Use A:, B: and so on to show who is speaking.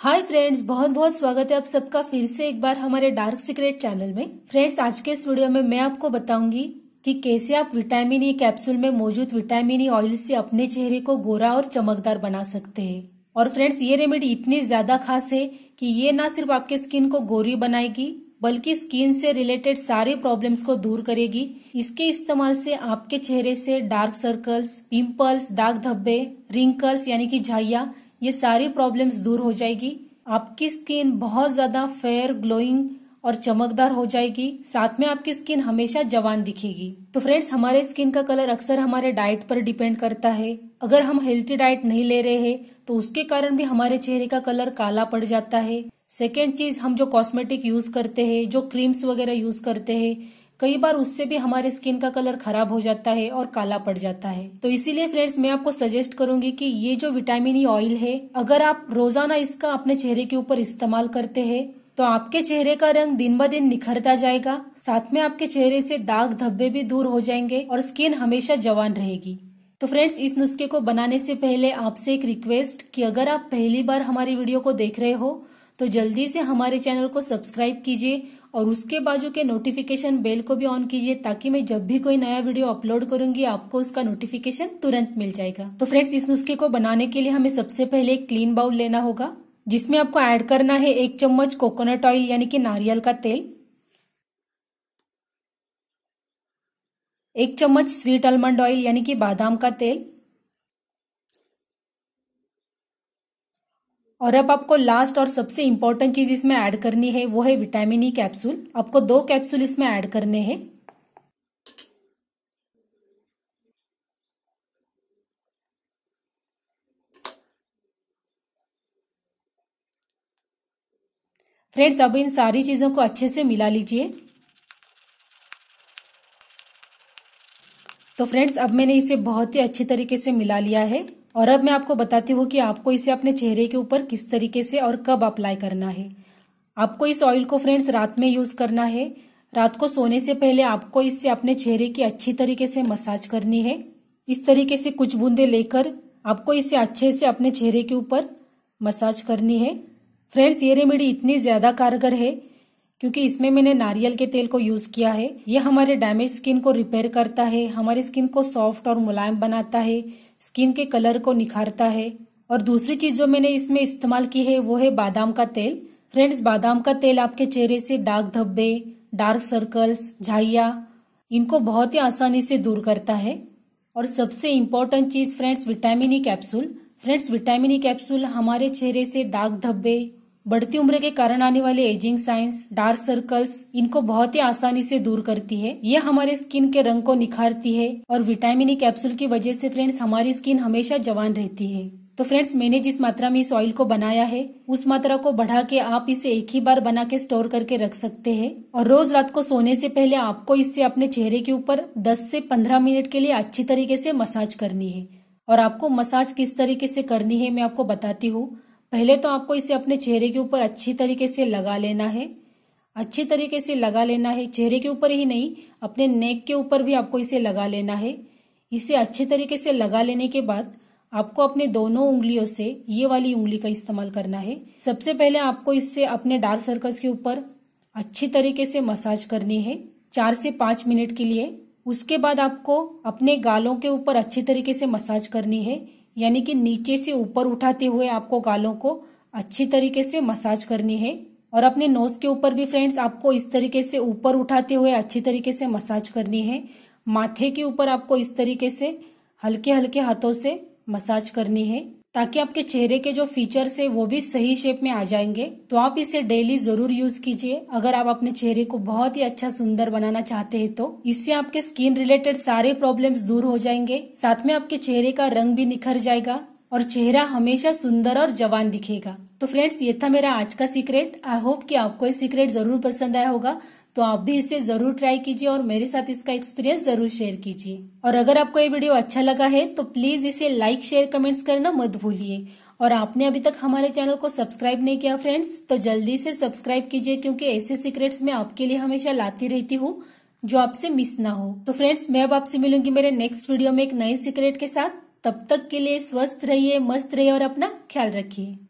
A: hi friends बहुत बहुत स्वागत है आप सबका फिर से एक बार हमारे डार्क सीक्रेट चैनल में फ्रेंड्स आज के इस वीडियो में मैं आपको बताऊंगी कि कैसे आप विटामिन ई e कैप्सूल में मौजूद विटामिन ई e ऑयल से अपने चेहरे को गोरा और चमकदार बना सकते हैं और फ्रेंड्स ये रेमेडी इतनी ज्यादा खास है कि ये ना सिर्फ आपके स्किन को गोरी बनाएगी बल्कि स्किन से रिलेटेड सारे प्रॉब्लम्स को दूर करेगी इसके इस्तेमाल से आपके चेहरे से डार्क सर्कल्स पिंपल्स डार्क धब्बे रिंकल्स यानी कि झाइया ये सारी प्रॉब्लम्स दूर हो जाएगी आपकी स्किन बहुत ज्यादा फेयर ग्लोइंग और चमकदार हो जाएगी साथ में आपकी स्किन हमेशा जवान दिखेगी तो फ्रेंड्स हमारे स्किन का कलर अक्सर हमारे डाइट पर डिपेंड करता है अगर हम हेल्थी डाइट नहीं ले रहे हैं तो उसके कारण भी हमारे चेहरे का कलर काला पड़ जाता है सेकेंड चीज हम जो कॉस्मेटिक यूज करते हैं जो क्रीम्स वगैरह यूज करते हैं कई बार उससे भी हमारे स्किन का कलर खराब हो जाता है और काला पड़ जाता है तो इसीलिए फ्रेंड्स मैं आपको सजेस्ट करूंगी कि ये जो विटामिन ई ऑयल है अगर आप रोजाना इसका अपने चेहरे के ऊपर इस्तेमाल करते हैं तो आपके चेहरे का रंग दिन ब दिन निखरता जाएगा साथ में आपके चेहरे से दाग धब्बे भी दूर हो जाएंगे और स्किन हमेशा जवान रहेगी तो फ्रेंड्स इस नुस्खे को बनाने से पहले आपसे एक रिक्वेस्ट कि अगर आप पहली बार हमारी वीडियो को देख रहे हो तो जल्दी से हमारे चैनल को सब्सक्राइब कीजिए और उसके बाजू के नोटिफिकेशन बेल को भी ऑन कीजिए ताकि मैं जब भी कोई नया वीडियो अपलोड करूंगी आपको उसका नोटिफिकेशन तुरंत मिल जाएगा तो फ्रेंड्स इस नुस्खे को बनाने के लिए हमें सबसे पहले एक क्लीन बाउल लेना होगा जिसमें आपको ऐड करना है एक चम्मच कोकोनट ऑयल यानी कि नारियल का तेल एक चम्मच स्वीट आलमंड ऑयल यानी कि बादाम का तेल और अब आपको लास्ट और सबसे इम्पोर्टेंट चीज इसमें ऐड करनी है वो है विटामिन ई कैप्सूल आपको दो कैप्सूल इसमें ऐड करने हैं फ्रेंड्स अब इन सारी चीजों को अच्छे से मिला लीजिए तो फ्रेंड्स अब मैंने इसे बहुत ही अच्छी तरीके से मिला लिया है और अब मैं आपको बताती हूँ कि आपको इसे अपने चेहरे के ऊपर किस तरीके से और कब अप्लाई करना है आपको इस ऑयल को फ्रेंड्स रात में यूज करना है रात को सोने से पहले आपको इससे अपने चेहरे की अच्छी तरीके से मसाज करनी है इस तरीके से कुछ बूंदे लेकर आपको इसे अच्छे से अपने चेहरे के ऊपर मसाज करनी है फ्रेंड्स ये रेमेडी इतनी ज्यादा कारगर है क्योंकि इसमें मैंने नारियल के तेल को यूज किया है ये हमारे डैमेज स्किन को रिपेयर करता है हमारी स्किन को सॉफ्ट और मुलायम बनाता है स्किन के कलर को निखारता है और दूसरी चीज जो मैंने इसमें इस्तेमाल की है वो है बादाम का तेल फ्रेंड्स बादाम का तेल आपके चेहरे से दाग धब्बे डार्क सर्कल्स झाइया इनको बहुत ही आसानी से दूर करता है और सबसे इम्पोर्टेंट चीज friends vitamin E capsule friends vitamin E capsule हमारे चेहरे से दाग धब्बे बढ़ती उम्र के कारण आने वाले एजिंग साइंस डार्क सर्कल्स इनको बहुत ही आसानी से दूर करती है ये हमारे स्किन के रंग को निखारती है और विटामिन ई कैप्सूल की वजह से फ्रेंड्स हमारी स्किन हमेशा जवान रहती है तो फ्रेंड्स मैंने जिस मात्रा में इस ऑयल को बनाया है उस मात्रा को बढ़ा के आप इसे एक ही बार बना के स्टोर करके रख सकते हैं और रोज रात को सोने से पहले आपको इससे अपने चेहरे के ऊपर 10 से 15 मिनट के लिए अच्छी तरीके से मसाज करनी है और आपको मसाज किस तरीके से करनी है मैं आपको बताती हूँ पहले तो आपको इसे अपने चेहरे के ऊपर अच्छी तरीके से लगा लेना है अच्छे तरीके से लगा लेना है चेहरे के ऊपर ही नहीं अपने नेक के ऊपर भी आपको इसे लगा लेना है इसे अच्छे तरीके से लगा लेने के बाद आपको अपने दोनों उंगलियों से ये वाली उंगली का इस्तेमाल करना है सबसे पहले आपको इससे अपने डार्क सर्कल्स के ऊपर अच्छी तरीके से मसाज करनी है चार से पांच मिनट के लिए उसके बाद आपको अपने गालों के ऊपर अच्छी तरीके से मसाज करनी है यानी कि नीचे से ऊपर उठाते हुए आपको गालों को अच्छी तरीके से मसाज करनी है और अपने नोज के ऊपर भी फ्रेंड्स आपको इस तरीके से ऊपर उठाते हुए अच्छी तरीके से मसाज करनी है माथे के ऊपर आपको इस तरीके से हल्के हल्के हाथों से मसाज करनी है ताकि आपके चेहरे के जो फीचर्स है वो भी सही शेप में आ जाएंगे तो आप इसे डेली जरूर यूज कीजिए अगर आप अपने चेहरे को बहुत ही अच्छा सुंदर बनाना चाहते हैं तो इससे आपके स्किन रिलेटेड सारे प्रॉब्लम्स दूर हो जाएंगे साथ में आपके चेहरे का रंग भी निखर जाएगा और चेहरा हमेशा सुंदर और जवान दिखेगा तो फ्रेंड्स ये था मेरा आज का सीक्रेट आई होप कि आपको ये सीक्रेट जरूर पसंद आया होगा तो आप भी इसे जरूर ट्राई कीजिए और मेरे साथ इसका एक्सपीरियंस जरूर शेयर कीजिए और अगर आपको ये वीडियो अच्छा लगा है तो प्लीज इसे लाइक शेयर कमेंट्स करना मत भूलिए और आपने अभी तक हमारे चैनल को सब्सक्राइब नहीं किया फ्रेंड्स तो जल्दी से सब्सक्राइब कीजिए क्योंकि ऐसे सीक्रेट्स मैं आपके लिए हमेशा लाती रहती हूँ जो आपसे मिस ना हो तो फ्रेंड्स मैं अब आपसे मिलूंगी मेरे नेक्स्ट वीडियो में एक नए सीक्रेट के साथ तब तक के लिए स्वस्थ रहिए मस्त रहिए और अपना ख्याल रखिए